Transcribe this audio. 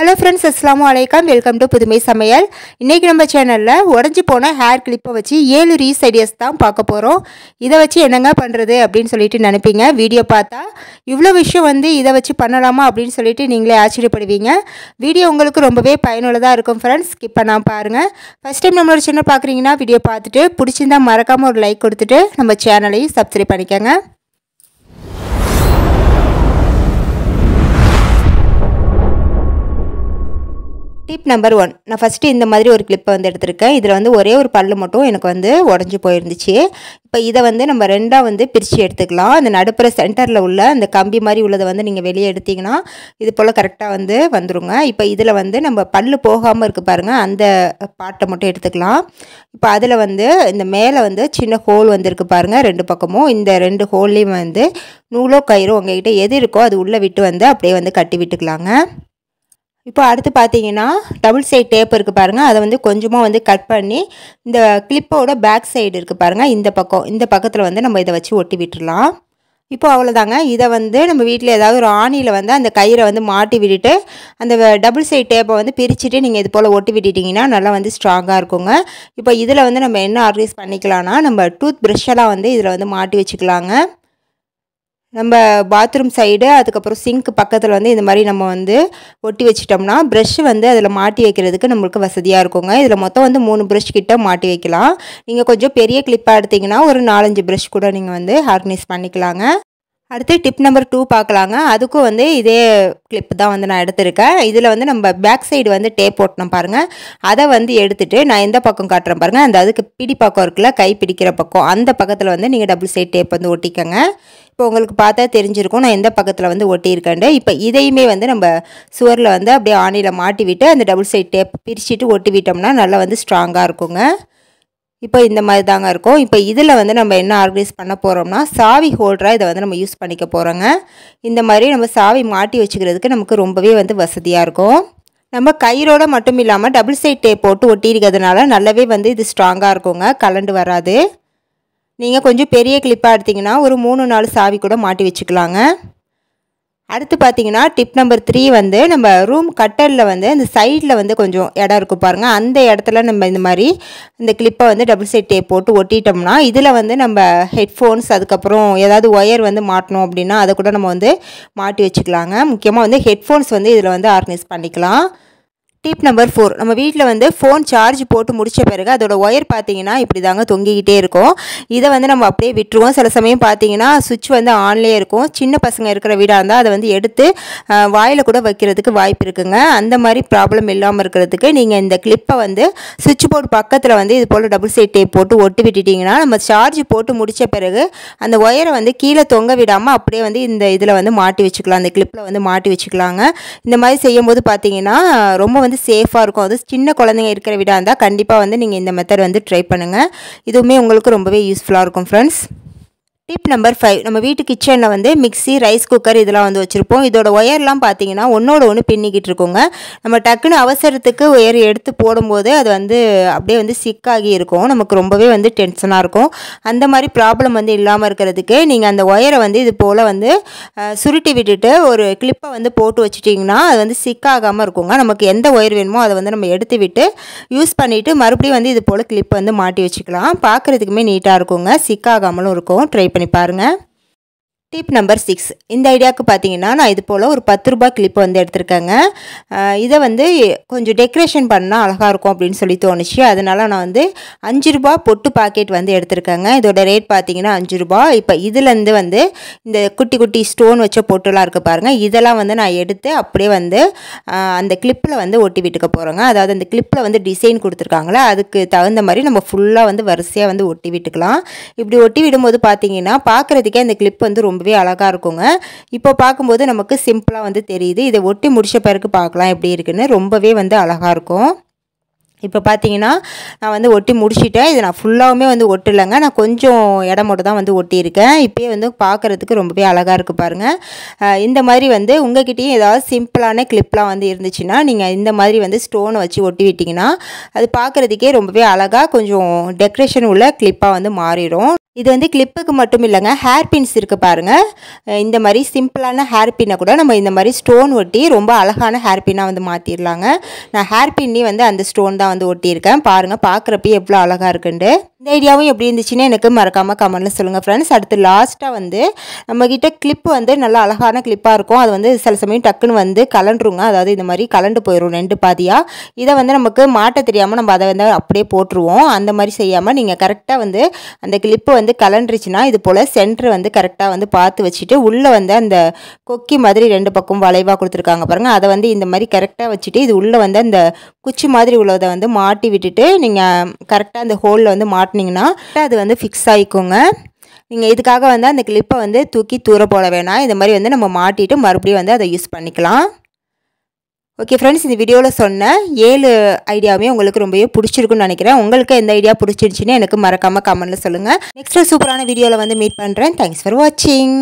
hello friends அஸ்லாம் வலைக்கம் welcome to புதுமை சமையல் இன்றைக்கி நம்ம சேனலில் உடஞ்சி போன ஹேர் கிளிப்பை வச்சு ஏழு ரீஸ் ஐடியாஸ் தான் பார்க்க போகிறோம் இதை வச்சு என்னங்க பண்ணுறது அப்படின்னு சொல்லிட்டு நினைப்பீங்க வீடியோ பார்த்தா இவ்வளோ விஷயம் வந்து இதை வச்சு பண்ணலாமா அப்படின்னு சொல்லிட்டு நீங்களே ஆச்சரியப்படுவீங்க வீடியோ உங்களுக்கு ரொம்பவே பயனுள்ளதாக இருக்கும் ஃப்ரெண்ட்ஸ் ஸ்கிப் பண்ணால் பாருங்கள் ஃபஸ்ட் டைம் நம்மளோட சேனல் பார்க்குறீங்கன்னா வீடியோ பார்த்துட்டு பிடிச்சிருந்தா மறக்காமல் ஒரு லைக் கொடுத்துட்டு நம்ம சேனலையும் சப்ஸ்கிரைப் பண்ணிக்கோங்க டிப் நம்பர் ஒன் நான் ஃபஸ்ட்டு இந்த மாதிரி ஒரு கிளிப்பை வந்து எடுத்திருக்கேன் இதில் வந்து ஒரே ஒரு பல் மட்டும் எனக்கு வந்து உடஞ்சி போயிருந்துச்சு இப்போ இதை வந்து நம்ம ரெண்டாக வந்து பிரித்து எடுத்துக்கலாம் அந்த நடுப்புற சென்டரில் உள்ள அந்த கம்பி மாதிரி உள்ளதை வந்து நீங்கள் வெளியே எடுத்திங்கன்னா இது போல் கரெக்டாக வந்து வந்துருங்க இப்போ இதில் வந்து நம்ம பல் போகாமல் இருக்குது பாருங்கள் அந்த பாட்டை மட்டும் எடுத்துக்கலாம் இப்போ அதில் வந்து இந்த மேலே வந்து சின்ன ஹோல் வந்துருக்கு பாருங்கள் ரெண்டு பக்கமும் இந்த ரெண்டு ஹோல்லையும் வந்து நூலோ கயிறோ உங்ககிட்ட எது இருக்கோ அது உள்ளே விட்டு வந்து அப்படியே வந்து கட்டி விட்டுக்கலாங்க இப்போ அடுத்து பார்த்தீங்கன்னா டபுள் சைட் டேப் இருக்குது பாருங்கள் அதை வந்து கொஞ்சமாக வந்து கட் பண்ணி இந்த கிளிப்போட பேக் சைடு இருக்குது பாருங்கள் இந்த பக்கம் இந்த பக்கத்தில் வந்து நம்ம இதை வச்சு ஒட்டி விட்டுடலாம் இப்போ அவ்வளோதாங்க இதை வந்து நம்ம வீட்டில் ஏதாவது ஒரு ஆணியில் வந்து அந்த கயிறை வந்து மாட்டி விட்டுட்டு அந்த டபுள் சைட் டேப்பை வந்து பிரிச்சுட்டு நீங்கள் இது போல் ஒட்டி விட்டுட்டிங்கன்னா நல்லா வந்து ஸ்ட்ராங்காக இருக்குங்க இப்போ இதில் வந்து நம்ம என்ன ஆர்கனைஸ் பண்ணிக்கலாம்னா நம்ம டூத் ப்ரெஷ்ஷெல்லாம் வந்து இதில் வந்து மாட்டி வச்சுக்கலாங்க நம்ம பாத்ரூம் சைடு அதுக்கப்புறம் சிங்க் பக்கத்தில் வந்து இந்த மாதிரி நம்ம வந்து ஒட்டி வச்சிட்டோம்னா ப்ரெஷ் வந்து அதில் மாட்டி வைக்கிறதுக்கு நம்மளுக்கு வசதியாக இருக்குங்க இதில் மொத்தம் வந்து மூணு ப்ரெஷ் கிட்ட மாட்டி வைக்கலாம் நீங்கள் கொஞ்சம் பெரிய கிளிப்பாக எடுத்திங்கன்னா ஒரு நாலஞ்சு ப்ரெஷ் கூட நீங்கள் வந்து ஹார்னிஸ் பண்ணிக்கலாங்க அடுத்து டிப் நம்பர் டூ பார்க்கலாங்க அதுக்கும் வந்து இதே கிளிப் தான் வந்து நான் எடுத்திருக்கேன் இதில் வந்து நம்ம பேக் சைடு வந்து டேப் ஓட்டணும் பாருங்கள் அதை வந்து எடுத்துகிட்டு நான் எந்த பக்கம் காட்டுறேன் பாருங்கள் அந்த அதுக்கு பிடி பக்கம் இருக்குல்ல கை பிடிக்கிற பக்கம் அந்த பக்கத்தில் வந்து நீங்கள் டபுள் சைடு டேப் வந்து ஒட்டிக்கோங்க இப்போ உங்களுக்கு பார்த்தா தெரிஞ்சிருக்கும் நான் எந்த பக்கத்தில் வந்து ஒட்டியிருக்கேன் இப்போ இதையுமே வந்து நம்ம சுவரில் வந்து அப்படியே ஆணியில் மாட்டி விட்டு அந்த டபுள் சைடு டேப் பிரிச்சுட்டு ஒட்டி விட்டோம்னா நல்லா வந்து ஸ்ட்ராங்காக இருக்குங்க இப்போ இந்த மாதிரி தாங்க இருக்கும் இப்போ இதில் வந்து நம்ம என்ன ஆர்கனைஸ் பண்ண போகிறோம்னா சாவி ஹோல்டராக இதை வந்து நம்ம யூஸ் பண்ணிக்க போகிறோங்க இந்த மாதிரி நம்ம சாவி மாட்டி வச்சுக்கிறதுக்கு நமக்கு ரொம்பவே வந்து வசதியாக இருக்கும் நம்ம கயிறோடு மட்டும் இல்லாமல் டபுள் சைட் டேப் போட்டு ஒட்டியிருக்கிறதுனால நல்லாவே வந்து இது ஸ்ட்ராங்காக இருக்குங்க கலண்டு வராது நீங்கள் கொஞ்சம் பெரிய கிளிப்பாக எடுத்திங்கன்னா ஒரு மூணு நாலு சாவி கூட மாட்டி வச்சுக்கலாங்க அடுத்து பார்த்தீங்கன்னா டிப் நம்பர் த்ரீ வந்து நம்ம ரூம் கட்டரில் வந்து இந்த சைடில் வந்து கொஞ்சம் இடம் இருக்கும் பாருங்கள் அந்த இடத்துல நம்ம இந்த மாதிரி இந்த கிளிப்பை வந்து டபுள் சைட் டேப் போட்டு ஒட்டிட்டோம்னா இதில் வந்து நம்ம ஹெட்ஃபோன்ஸ் அதுக்கப்புறம் ஏதாவது ஒயர் வந்து மாட்டணும் அப்படின்னா அதை கூட நம்ம வந்து மாட்டி வச்சுக்கலாங்க முக்கியமாக வந்து ஹெட்ஃபோன்ஸ் வந்து இதில் வந்து ஆர்கனைஸ் பண்ணிக்கலாம் டிப் நம்பர் ஃபோர் நம்ம வீட்டில் வந்து ஃபோன் சார்ஜ் போட்டு முடித்த பிறகு அதோட ஒயர் பார்த்தீங்கன்னா இப்படி தாங்க தொங்கிக்கிட்டே இருக்கும் இதை வந்து நம்ம அப்படியே விட்டுருவோம் சில சமயம் பார்த்தீங்கன்னா சுவிட்ச் வந்து ஆன்லேயே இருக்கும் சின்ன பசங்க இருக்கிற வீடாக இருந்தால் அதை வந்து எடுத்து வாயில் கூட வைக்கிறதுக்கு வாய்ப்பு இருக்குங்க அந்த மாதிரி ப்ராப்ளம் இல்லாமல் இருக்கிறதுக்கு நீங்கள் இந்த கிளிப்பை வந்து சுவிட்ச் போர்டு பக்கத்தில் வந்து இது போல் டபுள் சைட் டேப் போட்டு ஒட்டி விட்டுட்டிங்கன்னா நம்ம சார்ஜ் போட்டு முடித்த பிறகு அந்த ஒயரை வந்து கீழே தொங்க விடாமல் அப்படியே வந்து இந்த இதில் வந்து மாட்டி வச்சுக்கலாம் அந்த கிளிப்பில் வந்து மாட்டி வச்சுக்கலாங்க இந்த மாதிரி செய்யும்போது பார்த்தீங்கன்னா ரொம்ப வந்து வந்து சேஃபாக இருக்கும் அது சின்ன குழந்தைங்க இருக்கிற விடாக இருந்தால் கண்டிப்பாக வந்து நீங்கள் இந்த மெத்தட் வந்து ட்ரை பண்ணுங்கள் இதுவுமே உங்களுக்கு ரொம்பவே யூஸ்ஃபுல்லாக இருக்கும் ஃப்ரெண்ட்ஸ் டிப் நம்பர் ஃபைவ் நம்ம வீட்டு கிச்சனில் வந்து மிக்சி ரைஸ் குக்கர் இதெல்லாம் வந்து வச்சுருப்போம் இதோட ஒயர்லாம் பார்த்தீங்கன்னா ஒன்றோட ஒன்று பின்னிக்கிட்டு இருக்கோங்க நம்ம டக்குன்னு அவசரத்துக்கு ஒயர் எடுத்து போடும்போது அது வந்து அப்படியே வந்து சிக்காகி இருக்கும் நமக்கு ரொம்பவே வந்து டென்ஷனாக இருக்கும் அந்த மாதிரி ப்ராப்ளம் வந்து இல்லாமல் இருக்கிறதுக்கு நீங்கள் அந்த ஒயரை வந்து இது போல் வந்து சுருட்டி விட்டுட்டு ஒரு கிளிப்பை வந்து போட்டு வச்சுட்டிங்கன்னா அது வந்து சிக்காகாமல் இருக்குங்க நமக்கு எந்த ஒயர் வேணுமோ அதை வந்து நம்ம எடுத்து விட்டு யூஸ் பண்ணிவிட்டு மறுபடியும் வந்து இது போல் கிளிப்பை வந்து மாட்டி வச்சுக்கலாம் பார்க்குறதுக்குமே நீட்டாக இருக்குங்க சிக்காகாமலும் இருக்கும் ட்ரை பண்ணி பாருங்கள் டிப் நம்பர் சிக்ஸ் இந்த ஐடியாவுக்கு பார்த்தீங்கன்னா நான் இது போல் ஒரு பத்து ரூபாய் கிளிப்பு வந்து எடுத்திருக்கேங்க இதை வந்து கொஞ்சம் டெக்கரேஷன் பண்ணால் அழகாக இருக்கும் அப்படின்னு சொல்லி தோணுச்சு அதனால் நான் வந்து அஞ்சு ரூபா பொட்டு பாக்கெட் வந்து எடுத்திருக்கேங்க இதோட ரேட் பார்த்தீங்கன்னா அஞ்சு ரூபா இப்போ இதுலேருந்து வந்து இந்த குட்டி குட்டி ஸ்டோன் வச்ச பொட்டுலாம் இருக்குது பாருங்கள் இதெல்லாம் வந்து நான் எடுத்து அப்படியே வந்து அந்த கிளிப்பில் வந்து ஒட்டி விட்டுக்க போகிறேங்க அதாவது அந்த கிளிப்பில் வந்து டிசைன் கொடுத்துருக்காங்களே அதுக்கு தகுந்த மாதிரி நம்ம ஃபுல்லாக வந்து வரிசையாக வந்து ஒட்டி விட்டுக்கலாம் இப்படி ஒட்டி விடும்போது பார்த்தீங்கன்னா பார்க்குறதுக்கே அந்த கிளிப் வந்து ரொம்ப பார்க்கவே அழகாக இருக்குங்க இப்போ பார்க்கும்போது நமக்கு சிம்பிளாக வந்து தெரியுது இதை ஒட்டி முடிச்ச பிறகு பார்க்கலாம் எப்படி இருக்குன்னு ரொம்பவே வந்து அழகாக இருக்கும் இப்போ பார்த்தீங்கன்னா நான் வந்து ஒட்டி முடிச்சிட்டேன் இதை நான் ஃபுல்லாகவுமே வந்து ஒட்டலைங்க நான் கொஞ்சம் இடம் மட்டும் தான் வந்து ஒட்டியிருக்கேன் இப்போயே வந்து பார்க்குறதுக்கு ரொம்பவே அழகாக இருக்குது பாருங்கள் இந்த மாதிரி வந்து உங்கள்கிட்டயும் ஏதாவது சிம்பிளான கிளிப்லாம் வந்து இருந்துச்சுன்னா நீங்கள் இந்த மாதிரி வந்து ஸ்டோனை வச்சு ஒட்டி விட்டிங்கன்னா அது பார்க்குறதுக்கே ரொம்பவே அழகாக கொஞ்சம் டெக்ரேஷன் உள்ள கிளிப்பாக வந்து மாறிடும் இது வந்து கிளிப்புக்கு மட்டும் இல்லைங்க ஹேர் பின்ஸ் இருக்குது பாருங்கள் இந்த மாதிரி சிம்பிளான ஹேர் பின்னை கூட நம்ம இந்த மாதிரி ஸ்டோன் ஒட்டி ரொம்ப அழகான ஹேர் பின்னாக வந்து மாற்றிடலாங்க நான் ஹேர் பின்னி வந்து அந்த ஸ்டோன் தான் வந்து ஒட்டியிருக்கேன் பாருங்கள் பார்க்குறப்ப எவ்வளோ அழகாக இருக்குண்டு இந்த ஐடியாவும் எப்படி இருந்துச்சுன்னு எனக்கு மறக்காமல் கமெண்ட்டில் சொல்லுங்கள் ஃப்ரெண்ட்ஸ் அடுத்து லாஸ்ட்டாக வந்து நம்மக்கிட்ட கிளிப் வந்து நல்லா அழகான கிளிப்பாக இருக்கும் அது வந்து சில சமயம் டக்குன்னு வந்து கலண்டுருங்க அதாவது இந்த மாதிரி கலண்டு போயிடும் ரெண்டு பாதியாக இதை வந்து நமக்கு மாட்ட தெரியாமல் நம்ம அதை வந்து அப்படியே போட்டுருவோம் அந்த மாதிரி செய்யாமல் நீங்கள் கரெக்டாக வந்து அந்த கிளிப்பு வந்து கலண்டுருச்சுன்னா இது போல் சென்டர் வந்து கரெக்டாக வந்து பார்த்து வச்சுட்டு உள்ளே வந்து அந்த கொக்கி மாதிரி ரெண்டு பக்கம் வளைவாக கொடுத்துருக்காங்க பாருங்கள் அதை வந்து இந்த மாதிரி கரெக்டாக வச்சுட்டு இது உள்ளே வந்து அந்த குச்சி மாதிரி உள்ளதை வந்து மாட்டி விட்டுட்டு நீங்கள் கரெக்டாக அந்த ஹோலில் வந்து மாட்டி மாட்டினீங்கன்னா அது வந்து ஃபிக்ஸ் ஆகிக்குங்க நீங்கள் இதுக்காக வந்து அந்த கிளிப்பை வந்து தூக்கி தூர போட வேணாம் இந்த மாதிரி வந்து நம்ம மாட்டிட்டு மறுபடியும் வந்து அதை யூஸ் பண்ணிக்கலாம் ஓகே ஃப்ரெண்ட்ஸ் இந்த வீடியோவில் சொன்ன ஏழு ஐடியாவுமே உங்களுக்கு ரொம்பவே பிடிச்சிருக்குன்னு நினைக்கிறேன் உங்களுக்கு எந்த ஐடியா பிடிச்சிருச்சுன்னு எனக்கு மறக்காமல் கமெண்ட்டில் சொல்லுங்கள் நெக்ஸ்ட்டு சூப்பரான வீடியோவில் வந்து மீட் பண்ணுறேன் தேங்க்ஸ் ஃபார் வாட்சிங்